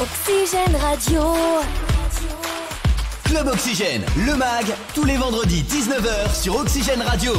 Oxygène Radio. Club Oxygène, le mag, tous les vendredis 19h sur Oxygène Radio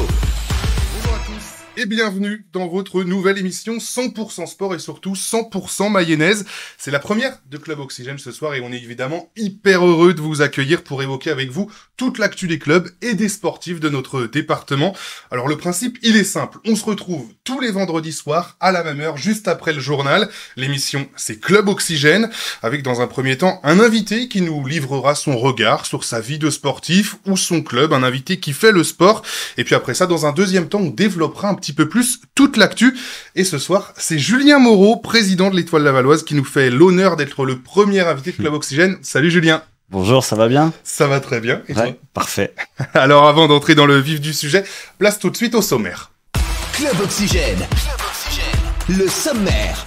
et bienvenue dans votre nouvelle émission 100% sport et surtout 100% mayonnaise. C'est la première de Club Oxygène ce soir et on est évidemment hyper heureux de vous accueillir pour évoquer avec vous toute l'actu des clubs et des sportifs de notre département. Alors le principe, il est simple. On se retrouve tous les vendredis soirs à la même heure juste après le journal. L'émission, c'est Club Oxygène avec dans un premier temps un invité qui nous livrera son regard sur sa vie de sportif ou son club, un invité qui fait le sport et puis après ça dans un deuxième temps on développera un petit peu plus toute l'actu. Et ce soir, c'est Julien Moreau, président de l'Étoile Lavalloise, qui nous fait l'honneur d'être le premier invité de Club Oxygène. Salut Julien Bonjour, ça va bien Ça va très bien. Et toi parfait. Alors avant d'entrer dans le vif du sujet, place tout de suite au sommaire. Club Club Oxygène. Le sommaire.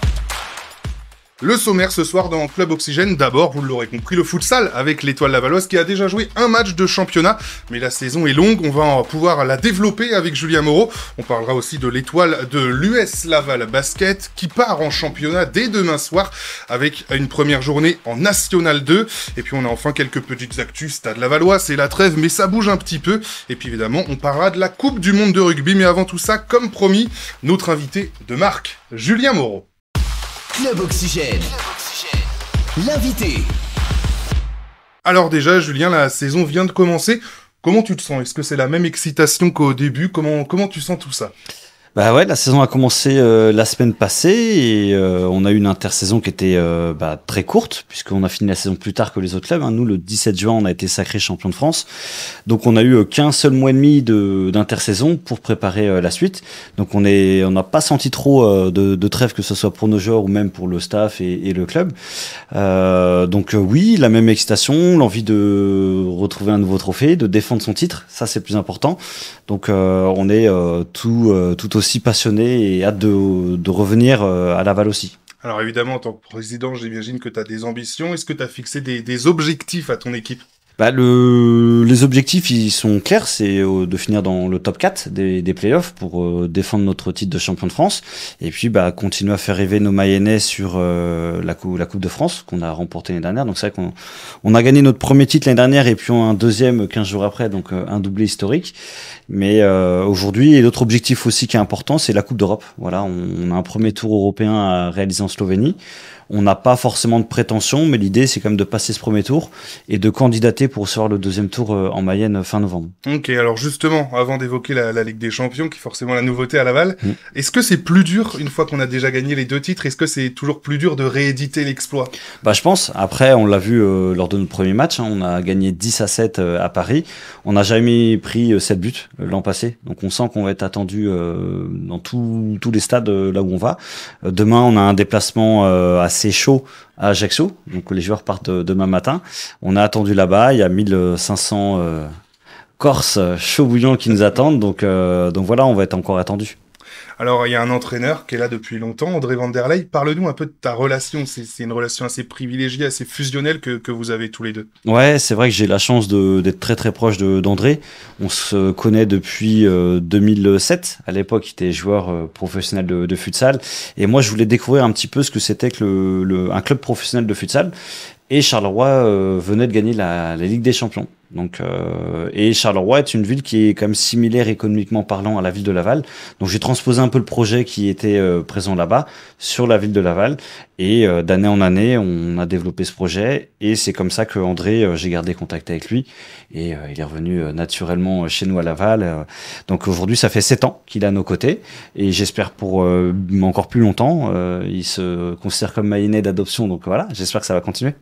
Le sommaire ce soir dans Club Oxygène, d'abord, vous l'aurez compris, le futsal avec l'étoile Lavalois qui a déjà joué un match de championnat, mais la saison est longue, on va pouvoir la développer avec Julien Moreau. On parlera aussi de l'étoile de l'US Laval Basket qui part en championnat dès demain soir avec une première journée en National 2. Et puis on a enfin quelques petites actus, Stade Lavalois c'est la trêve, mais ça bouge un petit peu. Et puis évidemment, on parlera de la Coupe du Monde de rugby, mais avant tout ça, comme promis, notre invité de marque, Julien Moreau. Club Oxygène. L'invité. Alors déjà, Julien, la saison vient de commencer. Comment tu te sens Est-ce que c'est la même excitation qu'au début comment, comment tu sens tout ça bah ouais, la saison a commencé euh, la semaine passée et euh, on a eu une intersaison qui était euh, bah, très courte puisqu'on a fini la saison plus tard que les autres clubs. Hein. Nous, le 17 juin, on a été sacré champion de France. Donc on a eu qu'un seul mois et demi d'intersaison pour préparer la suite. Donc on est, on n'a pas senti trop de, de, trêve que ce soit pour nos joueurs ou même pour le staff et, et le club. donc oui, la même excitation, l'envie de retrouver un nouveau trophée, de défendre son titre, ça c'est plus important. Donc on est tout, tout aussi passionné et hâte de, revenir euh, à Laval aussi. Alors évidemment, en tant que président, j'imagine que tu as des ambitions. Est-ce que tu as fixé des objectifs à ton équipe bah, le, les objectifs, ils sont clairs, c'est euh, de finir dans le top 4 des, des playoffs pour euh, défendre notre titre de champion de France. Et puis, bah, continuer à faire rêver nos Mayennais sur euh, la, la Coupe de France qu'on a remportée l'année dernière. Donc, c'est vrai qu'on on a gagné notre premier titre l'année dernière et puis on a un deuxième 15 jours après, donc un doublé historique. Mais aujourd'hui, et l'autre objectif aussi qui est important, c'est la Coupe d'Europe. Voilà, on, on, a un premier tour européen à réaliser en Slovénie. On n'a pas forcément de prétention, mais l'idée, c'est quand même de passer ce premier tour et de candidater pour recevoir le deuxième tour euh, en Mayenne fin novembre. Ok, alors justement, avant d'évoquer la, Ligue des Champions, qui est forcément la nouveauté à Laval, mm. est-ce que c'est plus dur, une fois qu'on a déjà gagné les deux titres, est-ce que c'est toujours plus dur de rééditer l'exploit Bah, je pense. Après, on l'a vu euh, lors de notre premier match, hein, on a gagné 10 à 7 euh, à Paris. On n'a jamais pris 7 buts l'an passé, donc on sent qu'on va être attendu dans tous les stades là où on va. demain, on a un déplacement à c'est chaud à Ajaccio. Donc les joueurs partent euh, demain matin. On a attendu là-bas. Il y a 1500 euh, Corses chauds bouillants qui nous attendent. Donc, euh, donc voilà, on va être encore attendu. Alors, il y a un entraîneur qui est là depuis longtemps, André Vanderlei. Parle-nous un peu de ta relation. C'est une relation assez privilégiée, assez fusionnelle que, vous avez tous les deux. Ouais, c'est vrai que j'ai la chance d'être très très proche d'André. On se connaît depuis 2007. Euh, à l'époque, il était joueur euh, professionnel de, futsal. Et moi, je voulais découvrir un petit peu ce que c'était que le, un club professionnel de futsal. Et Charleroi euh, venait de gagner la Ligue des Champions. Donc, euh, et Charleroi est une ville qui est quand même similaire économiquement parlant à la ville de Laval. Donc j'ai transposé un peu le projet qui était euh, présent là-bas sur la ville de Laval. Et euh, d'année en année, on a développé ce projet. Et c'est comme ça que André, euh, j'ai gardé contact avec lui. Et euh, il est revenu naturellement chez nous à Laval. donc aujourd'hui, ça fait 7 ans qu'il est à nos côtés. Et j'espère pour encore plus longtemps. il se considère comme maïné d'adoption. Donc voilà, j'espère que ça va continuer.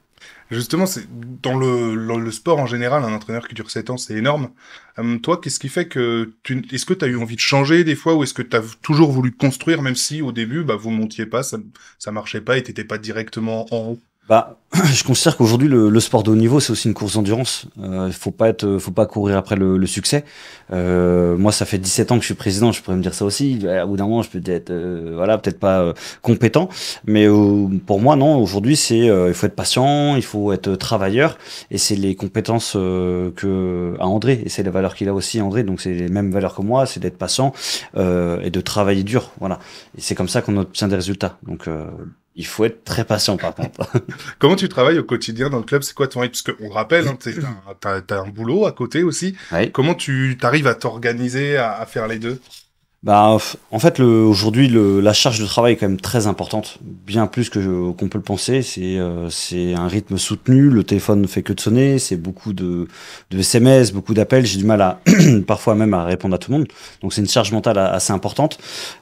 Justement, c'est dans le, le, sport en général, un entraîneur qui dure 7 ans, c'est énorme. Euh, toi, qu'est-ce qui fait que tu est-ce que tu as eu envie de changer des fois ou est-ce que tu as toujours voulu construire même si au début bah vous montiez pas, ça ça marchait pas et t'étais pas directement en haut bah, je considère qu'aujourd'hui le, sport de haut niveau c'est aussi une course d'endurance. Il euh, faut pas être, faut pas courir après le, succès. Euh, moi ça fait 17 ans que je suis président, je pourrais me dire ça aussi. Euh, au bout d'un moment je peux être, voilà, peut-être pas compétent, mais pour moi non. Aujourd'hui c'est, il faut être patient, il faut être travailleur, et c'est les compétences que à André et c'est les valeurs qu'il a aussi André. Donc c'est les mêmes valeurs que moi, c'est d'être patient et de travailler dur. Voilà, et c'est comme ça qu'on obtient des résultats. Donc il faut être très patient par contre. Comment tu travailles au quotidien dans le club C'est quoi ton rythme Parce qu'on rappelle, hein, t'as as, un boulot à côté aussi. Comment tu arrives à t'organiser, à, faire les deux bah, en fait, aujourd'hui, la charge de travail est quand même très importante, bien plus que qu'on peut le penser. C'est euh, c'est un rythme soutenu, le téléphone ne fait que de sonner, c'est beaucoup de, de SMS, beaucoup d'appels. J'ai du mal à parfois même à répondre à tout le monde. Donc c'est une charge mentale assez importante.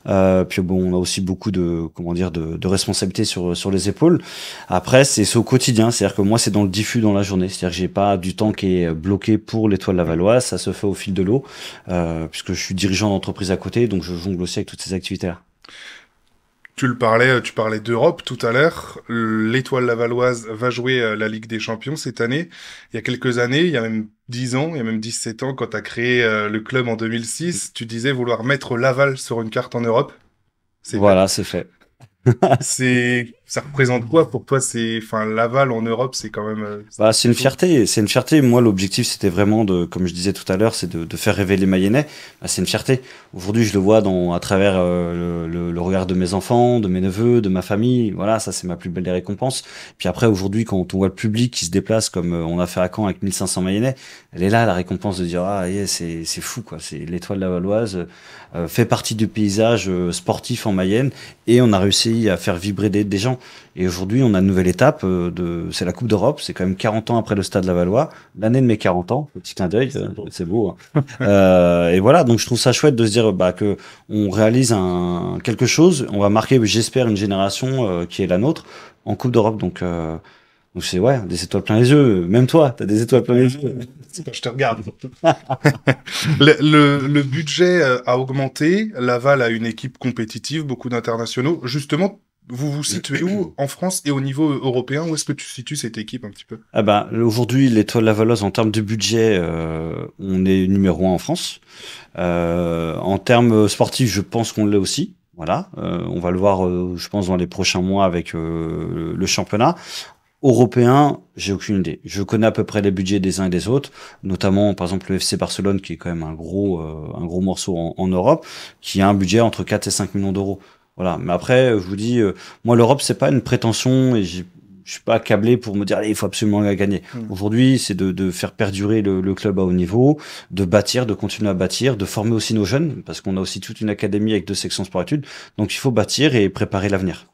Euh, puis bon, on a aussi beaucoup de comment dire de, responsabilités sur sur les épaules. Après, c'est au quotidien, c'est-à-dire que moi, c'est dans le diffus dans la journée, c'est-à-dire que j'ai pas du temps qui est bloqué pour l'étoile Lavalois. Ça se fait au fil de l'eau, euh, puisque je suis dirigeant d'entreprise à côté donc je jongle aussi avec toutes ces activités-là. Tu le parlais, euh, tu parlais d'Europe tout à l'heure. L'Étoile lavalloise va jouer euh, la Ligue des Champions cette année. Il y a quelques années, il y a même 10 ans, il y a même 17 ans, quand tu as créé euh, le club en 2006, mm. tu disais vouloir mettre Laval sur une carte en Europe. Voilà, c'est fait. c'est ça représente quoi pour toi C'est, enfin, l'aval en Europe, c'est quand même. Euh, bah, c'est une fierté. C'est une fierté. Moi, l'objectif, c'était vraiment de, comme je disais tout à l'heure, c'est de, de, faire rêver les Mayennais. Bah, c'est une fierté. Aujourd'hui, je le vois dans, à travers euh, le, regard de mes enfants, de mes neveux, de ma famille. Voilà, ça, c'est ma plus belle récompense. Puis après, aujourd'hui, quand on voit le public qui se déplace, comme euh, on a fait à Caen avec 1500 Mayennais, elle est là la récompense de dire ah, c'est c'est fou quoi. C'est l'étoile lavalloise fait partie du paysage sportif en Mayenne et on a réussi à faire vibrer des, des gens. Et aujourd'hui, on a une nouvelle étape. Euh, de, c'est la Coupe d'Europe. C'est quand même 40 ans après le Stade valois l'année de mes 40 ans. Petit clin d'œil, c'est beau. Hein. euh, et voilà, donc je trouve ça chouette de se dire bah, que on réalise un, quelque chose. On va marquer, j'espère, une génération euh, qui est la nôtre en Coupe d'Europe. Euh, donc c'est ouais, des étoiles plein les yeux. Même toi, t'as des étoiles plein les yeux. Quand je te regarde. le, le, le, budget a augmenté. Laval a une équipe compétitive, beaucoup d'internationaux. Justement, vous vous situez où en France et au niveau européen Où est-ce que tu situes cette équipe un petit peu Ah ben aujourd'hui, l'étoile Valos en termes de budget, euh, on est numéro un en France. Euh, en termes sportifs, je pense qu'on l'est aussi. Voilà, euh, on va le voir, euh, je pense, dans les prochains mois avec le championnat européen, j'ai aucune idée. Je connais à peu près les budgets des uns et des autres, notamment par exemple le FC Barcelone qui est quand même un gros un gros morceau en, Europe, qui a un budget entre 4 et 5 millions d'euros. Voilà. Mais après, je vous dis, euh, moi, l'Europe, c'est pas une prétention et je suis pas accablé pour me dire, il faut absolument la gagner. Hmm. Aujourd'hui, c'est de, faire perdurer le, club à haut niveau, de bâtir, de continuer à bâtir, de former aussi nos jeunes, parce qu'on a aussi toute une académie avec deux sections sport Donc, il faut bâtir et préparer l'avenir.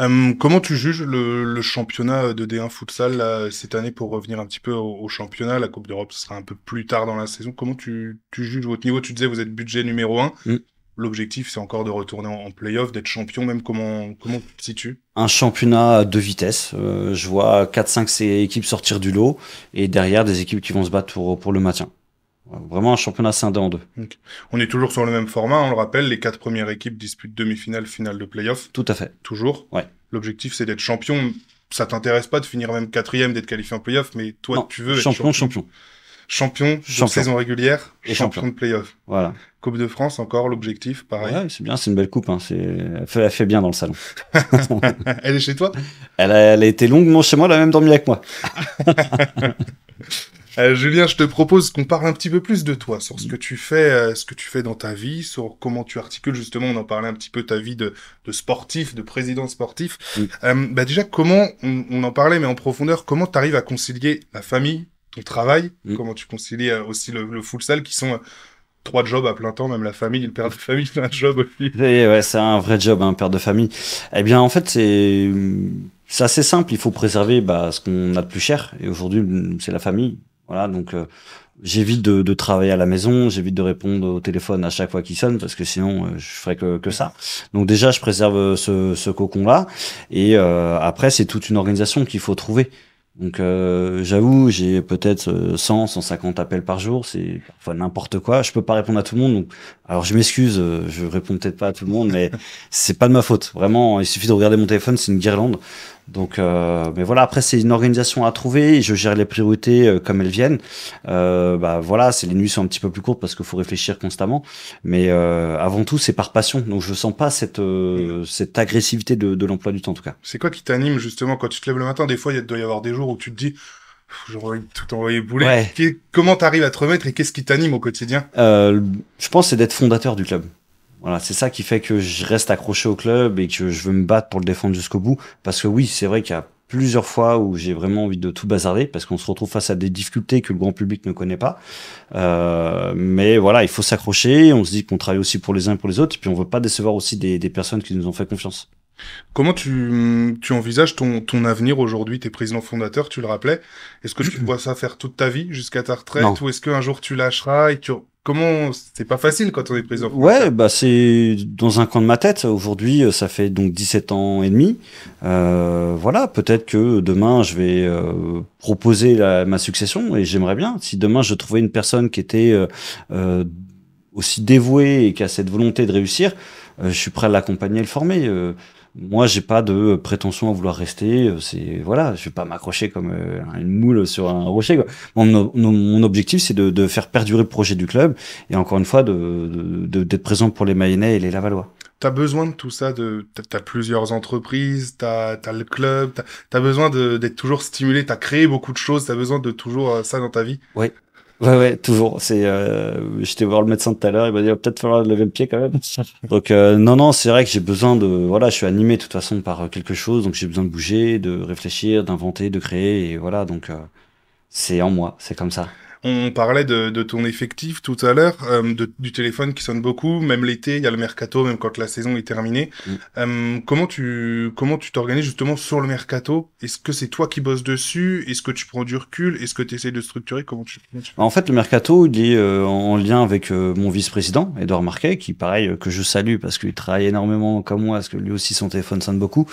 Euh, comment tu juges le, championnat de D1 futsal cette année pour revenir un petit peu au, championnat La Coupe d'Europe, ce sera un peu plus tard dans la saison. Comment tu, juges votre niveau Tu disais vous êtes budget numéro un. Hmm l'objectif, c'est encore de retourner en, playoff, d'être champion, même comment, comment tu Un championnat de vitesse. vitesses. Euh, je vois 4-5 équipes sortir du lot et derrière des équipes qui vont se battre pour, le maintien. Vraiment un championnat scindé en deux. On est toujours sur le même format, on le rappelle, les quatre premières équipes disputent demi-finale, finale de playoff. Tout à fait. Toujours. Ouais. L'objectif, c'est d'être champion. Ça t'intéresse pas de finir même quatrième, d'être qualifié en playoff, mais toi, tu veux être champion. champion champion, de saison régulière et champion, de playoff. Voilà. Coupe de France, encore l'objectif, pareil. Ouais, c'est bien, c'est une belle coupe. Hein. C'est... Elle, fait, bien dans le salon. elle est chez toi elle a, elle été longuement chez moi, elle a même dormi avec moi. Euh, Julien, je te propose qu'on parle un petit peu plus de toi, sur ce que tu fais, euh, ce que tu fais dans ta vie, sur comment tu articules justement, on en parlait un petit peu ta vie de, sportif, de président sportif. Mm. Euh, bah, déjà, comment on, en parlait, mais en profondeur, comment tu arrives à concilier la famille, ton travail, mm. comment tu concilies euh, aussi le, le full sale, qui sont euh, trois jobs à plein temps, même la famille, le père de famille plein un job aussi. ouais, c'est un vrai job, un père de famille. Eh bien, en fait, c'est mm, assez simple. Il faut préserver bah, ce qu'on a de plus cher. Et aujourd'hui, mm, c'est la famille. Voilà, donc euh, j'évite de, travailler à la maison, j'évite de répondre au téléphone à chaque fois qu'il sonne parce que sinon je ferais que, que ça. Donc déjà, je préserve ce, ce cocon là. Et après, c'est toute une organisation qu'il faut trouver. Donc euh, j'avoue, j'ai peut-être 100, euh, 150 appels par jour, c'est n'importe quoi. Je peux pas répondre à tout le monde. alors je m'excuse, euh, je réponds peut-être pas à tout le monde, mais c'est pas de ma faute. Vraiment, il suffit de regarder mon téléphone, c'est une guirlande. Donc, euh, mais voilà, après, c'est une organisation à trouver. Je gère les priorités euh, comme elles viennent. Euh, bah, voilà, c'est les nuits sont un petit peu plus courtes parce qu'il faut réfléchir constamment. Mais euh, avant tout, c'est par passion. Donc, je sens pas cette, cette agressivité de, l'emploi du temps, en tout cas. C'est quoi qui t'anime, justement, quand tu te lèves le matin Des fois, il doit y avoir des jours où tu te dis, vais tout envoyer bouler. Ouais. Comment t'arrives à te remettre et qu'est-ce qui t'anime au quotidien Je pense c'est d'être fondateur du club. Voilà, c'est ça qui fait que je reste accroché au club et que je veux me battre pour le défendre jusqu'au bout. Parce que oui, c'est vrai qu'il y a plusieurs fois où j'ai vraiment envie de tout bazarder parce qu'on se retrouve face à des difficultés que le grand public ne connaît pas. Euh, mais voilà, il faut s'accrocher. On se dit qu'on travaille aussi pour les uns et pour les autres. Et puis on veut pas décevoir aussi des personnes qui nous ont fait confiance. Comment tu, envisages ton, ton avenir aujourd'hui T'es président fondateur, tu le rappelais. Est-ce que tu vois ça faire toute ta vie jusqu'à ta retraite ou est-ce qu'un jour tu lâcheras et comment c'est pas facile quand on est président Ouais, bah c'est dans un coin de ma tête. Aujourd'hui, euh, ça fait donc 17 ans et demi. Euh, voilà, peut-être que demain je vais euh, proposer ma succession et j'aimerais bien si demain je trouvais une personne qui était aussi dévouée et qui a cette volonté de réussir, je suis prêt à l'accompagner et le former. Moi, j'ai pas de prétention à vouloir rester. Euh, c'est voilà, je vais pas m'accrocher comme euh, une moule sur un rocher. Quoi. Mon, objectif, c'est de, faire perdurer le projet du club et encore une fois de d'être présent pour les Mayennais et les Lavalois. Tu as besoin de tout ça, de, t'as as plusieurs entreprises, tu as le club, tu as besoin d'être toujours stimulé, tu as créé beaucoup de choses, tu as besoin de toujours euh, ça dans ta vie. Oui, Ouais, ouais, toujours. C'est, euh, j'étais voir le médecin tout à l'heure, il m'a dit ah, peut-être falloir lever le pied quand même. donc euh, non, non, c'est vrai que j'ai besoin de, voilà, je suis animé de toute façon par euh, quelque chose, donc j'ai besoin de bouger, de réfléchir, d'inventer, de créer, et voilà, donc c'est en moi, c'est comme ça. On parlait de, ton effectif tout à l'heure, euh, du téléphone qui sonne beaucoup, même l'été, il y a le mercato, même quand la saison est terminée. Mm. Euh, comment tu comment tu t'organises justement sur le mercato Est-ce que c'est toi qui bosses dessus Est-ce que tu prends du recul Est-ce que tu essaies de structurer Comment tu, En fait, le mercato, il est euh, en lien avec mon vice-président, Edouard Marquet, qui pareil que je salue parce qu'il travaille énormément comme moi, parce que lui aussi son téléphone sonne beaucoup.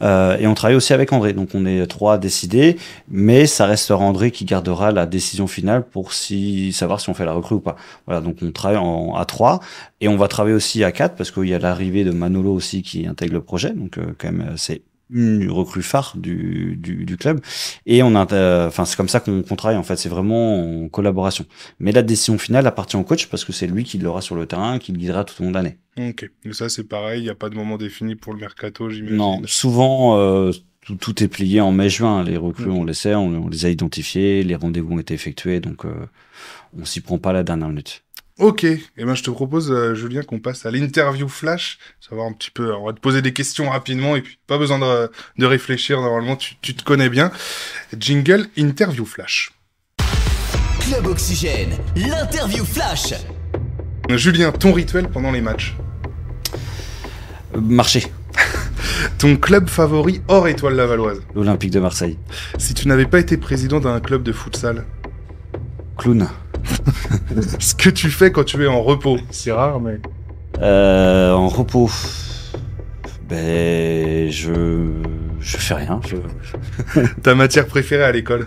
et on travaille aussi avec André, donc on est trois à décider, mais ça restera André qui gardera la décision finale pour savoir si on fait la recrue ou pas. Voilà, donc on travaille en, à 3 et on va travailler aussi à 4 parce qu'il y a l'arrivée de Manolo aussi qui intègre le projet. Donc euh, quand même, euh, c'est une recrue phare du, du, club et on euh, enfin c'est comme ça qu'on travaille en fait c'est vraiment en collaboration mais la décision finale appartient au coach parce que c'est lui qui l'aura sur le terrain qui le guidera tout au long de l'année ok Et ça c'est pareil il n'y a pas de moment défini pour le mercato j'imagine non souvent euh, tout, est plié en mai-juin. Les recrues, on les sait, on, les a identifiés, les rendez-vous ont été effectués, donc euh, on s'y prend pas la dernière minute. Ok, et ben, je te propose, euh, Julien, qu'on passe à l'interview flash. Savoir un petit peu, on va te poser des questions rapidement et puis pas besoin de, réfléchir. Normalement, tu, tu, te connais bien. Jingle, interview flash. Club Oxygène, l'interview flash. Julien, ton rituel pendant les matchs euh, Marcher. Ton club favori hors étoile lavalloise L'Olympique de Marseille. Si tu n'avais pas été président d'un club de futsal Clown. Ce que tu fais quand tu es en repos. C'est rare, mais. Euh, en repos. Ben. Je. Je fais rien. Ta matière préférée à l'école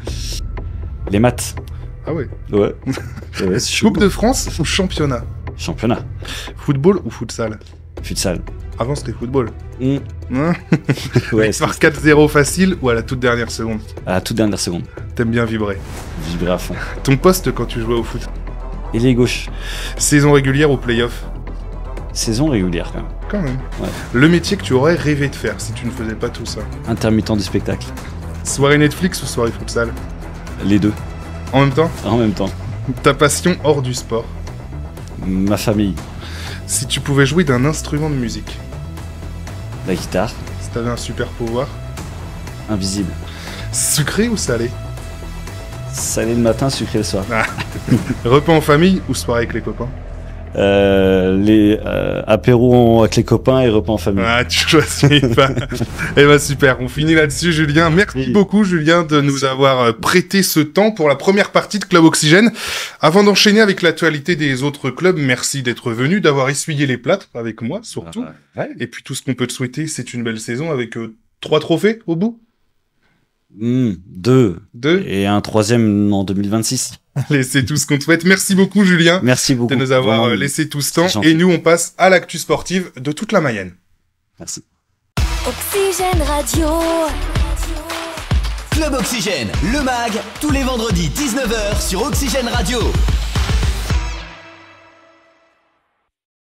Les maths. Ah ouais Ouais. Coupe de France ou championnat Championnat. Football ou futsal Futsal. Avant c'était football. Hmm. Hein ouais, 4-0 facile ou à la toute dernière seconde À la toute dernière seconde. T'aimes bien vibrer Vibrer à fond. Ton poste quand tu jouais au foot Il est gauche. Saison régulière ou playoff Saison régulière quand même. Quand même. Le métier que tu aurais rêvé de faire si tu ne faisais pas tout ça Intermittent du spectacle. Soirée Netflix ou soirée futsal Les deux. En même temps En même temps. Ta passion hors du sport Ma famille. Si tu pouvais jouer d'un instrument de musique la guitare. Si t'avais un super pouvoir Invisible. Sucré ou salé Salé le matin, sucré le soir. Ah. Repas en famille ou soirée avec les copains euh, les euh, apéros avec les copains et repas en famille. Ah, tu choisis pas. eh ben super, on finit là-dessus, Julien. Merci beaucoup, Julien, de nous avoir euh, prêté ce temps pour la première partie de Club Oxygène. Avant d'enchaîner avec l'actualité des autres clubs, merci d'être venu, d'avoir essuyé les plâtres avec moi surtout. Ah et puis tout ce qu'on peut te souhaiter, c'est une belle saison avec euh, trois trophées au bout. Hmm, deux. Et un troisième en 2026. Allez, c'est tout ce qu'on te souhaite. Merci beaucoup, Julien. Merci beaucoup. De nous avoir euh, laissé tout ce temps. Et nous, on passe à l'actu sportive de toute la Mayenne. Merci. Oxygène Radio. Club Oxygène, le mag, tous les vendredis 19h sur Oxygène Radio.